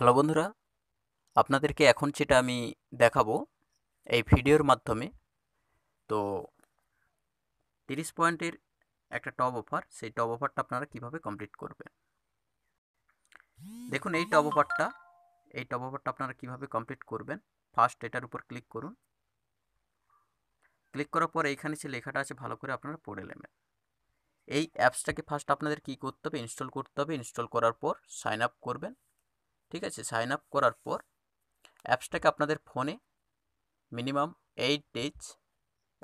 hello বন্ধুরা আপনাদেরকে এখন যেটা আমি দেখাবো এই ভিডিওর মাধ্যমে তো তিরিশ পয়েন্টের একটা টপ অফার সেই টপ অফারটা আপনারা কিভাবে কমপ্লিট করবেন দেখুন এই টপ অফারটা এই টপ অফারটা আপনারা কিভাবে কমপ্লিট করবেন ফার্স্ট এটার উপর ক্লিক করুন ক্লিক করার পর এইখানে যে লেখাটা আছে ভালো করে আপনারা পড়ে নেবেন এই অ্যাপসটাকে ফার্স্ট আপনাদের কি করতে হবে ইনস্টল করতে হবে ইনস্টল করার পর সাইন আপ করবেন ঠিক আছে সাইন আপ করার পর অ্যাপসটাকে আপনাদের ফোনে মিনিমাম এইট ডেজ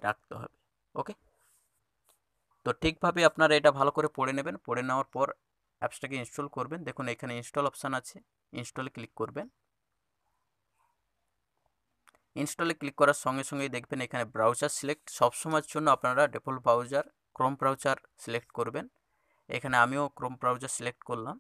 রাখতে হবে ওকে তো ঠিকভাবে আপনারা এটা ভালো করে পড়ে নেবেন পড়ে নেওয়ার পর অ্যাপসটাকে ইনস্টল করবেন দেখুন এখানে ইনস্টল অপশান আছে ইনস্টলে ক্লিক করবেন ইনস্টলে ক্লিক করার সঙ্গে সঙ্গেই দেখবেন এখানে ব্রাউজার সিলেক্ট সবসময়ের জন্য আপনারা default browser Chrome browser select করবেন এখানে আমিও ক্রোম ব্রাউজার সিলেক্ট করলাম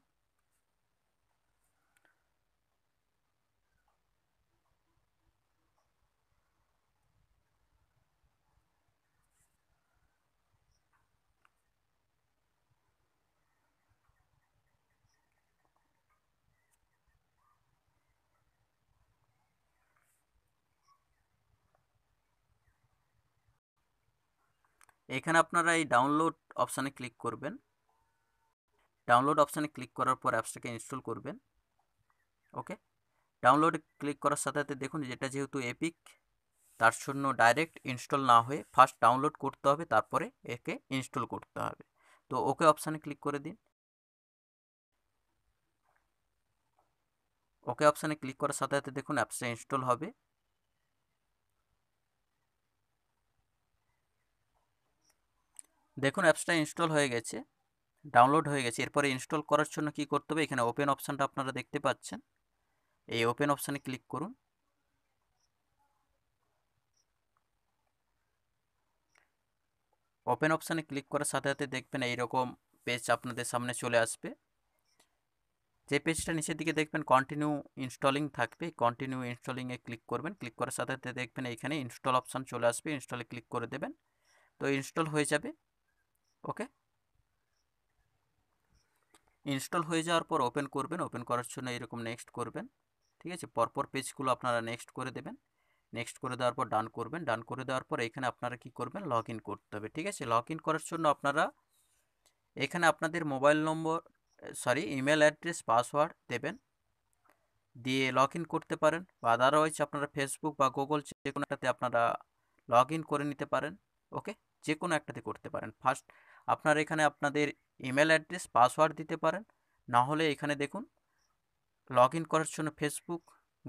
এখানে আপনারা এই ডাউনলোড অপশানে ক্লিক করবেন ডাউনলোড অপশানে ক্লিক করার পর অ্যাপসটাকে ইনস্টল করবেন ওকে ডাউনলোড ক্লিক করার সাথে সাথে দেখুন যেটা যেহেতু এপিক তার জন্য ডাইরেক্ট ইনস্টল না হয়ে ফার্স্ট ডাউনলোড করতে হবে তারপরে একে ইনস্টল করতে হবে তো ওকে অপশানে ক্লিক করে দিন ওকে অপশানে ক্লিক করার সাথে সাথে দেখুন অ্যাপসটা ইনস্টল হবে দেখুন অ্যাপসটা ইনস্টল হয়ে গেছে ডাউনলোড হয়ে গেছে এরপরে ইনস্টল করার জন্য কি করতে হবে এখানে ওপেন অপশানটা আপনারা দেখতে পাচ্ছেন এই ওপেন অপশানে ক্লিক করুন ওপেন অপশানে ক্লিক করার সাথে সাথে দেখবেন এইরকম পেজ আপনাদের সামনে চলে আসবে যে পেজটা নিচের দিকে দেখবেন কন্টিনিউ ইনস্টলিং থাকবে কন্টিনিউ ইনস্টলিংয়ে ক্লিক করবেন ক্লিক করার সাথে সাথে দেখবেন এইখানে ইনস্টল অপশান চলে আসবে ইনস্টলে ক্লিক করে দেবেন তো ইনস্টল হয়ে যাবে ওকে ইনস্টল হয়ে যাওয়ার পর ওপেন করবেন ওপেন করার জন্য এরকম নেক্সট করবেন ঠিক আছে পরপর পেজগুলো আপনারা নেক্সট করে দেবেন নেক্সট করে দেওয়ার পর ডান করবেন ডান করে দেওয়ার পর এখানে আপনারা কি করবেন লগ করতে হবে ঠিক আছে লগ করার জন্য আপনারা এখানে আপনাদের mobile number sorry email address password দেবেন দিয়ে লগ করতে পারেন বা আদারওয়াইজ আপনারা ফেসবুক বা গুগল যে কোনো একটাতে আপনারা লগ করে নিতে পারেন ওকে যে কোনো একটাতে করতে পারেন ফার্স্ট আপনারা এখানে আপনাদের ইমেল অ্যাড্রেস পাসওয়ার্ড দিতে পারেন না হলে এখানে দেখুন লগ ইন করার জন্য ফেসবুক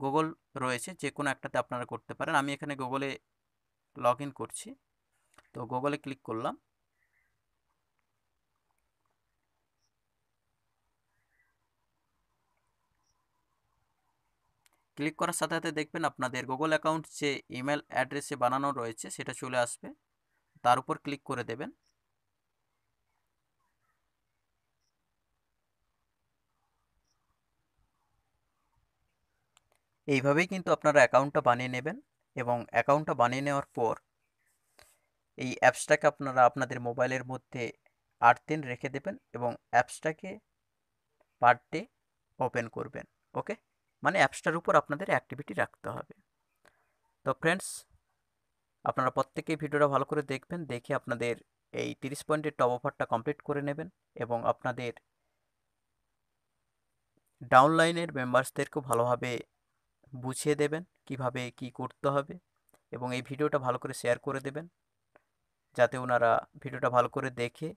গুগল রয়েছে যে কোনো একটাতে আপনারা করতে পারেন আমি এখানে গুগলে লগ ইন করছি তো গুগলে ক্লিক করলাম ক্লিক করার সাথে সাথে দেখবেন আপনাদের গুগল অ্যাকাউন্ট যে ইমেল অ্যাড্রেসে বানানো রয়েছে সেটা চলে আসবে তার উপর ক্লিক করে দেবেন এইভাবেই কিন্তু আপনারা অ্যাকাউন্টটা বানিয়ে নেবেন এবং অ্যাকাউন্টটা বানিয়ে নেওয়ার পর এই অ্যাপসটাকে আপনারা আপনাদের মোবাইলের মধ্যে আট দিন রেখে দেবেন এবং অ্যাপসটাকে পার ডে ওপেন করবেন ওকে মানে অ্যাপসটার উপর আপনাদের অ্যাক্টিভিটি রাখতে হবে তো ফ্রেন্ডস আপনারা প্রত্যেকেই ভিডিওটা ভালো করে দেখবেন দেখে আপনাদের এই তিরিশ পয়েন্টের টপ অফারটা কমপ্লিট করে নেবেন এবং আপনাদের ডাউনলাইনের মেম্বার্সদেরকেও ভালোভাবে বুঝিয়ে দেবেন কিভাবে কি করতে হবে এবং এই ভিডিওটা ভালো করে শেয়ার করে দেবেন যাতে ওনারা ভিডিওটা ভালো করে দেখে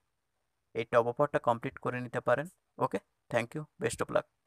এই টপ অফারটা কমপ্লিট করে নিতে পারেন okay thank you best of lakh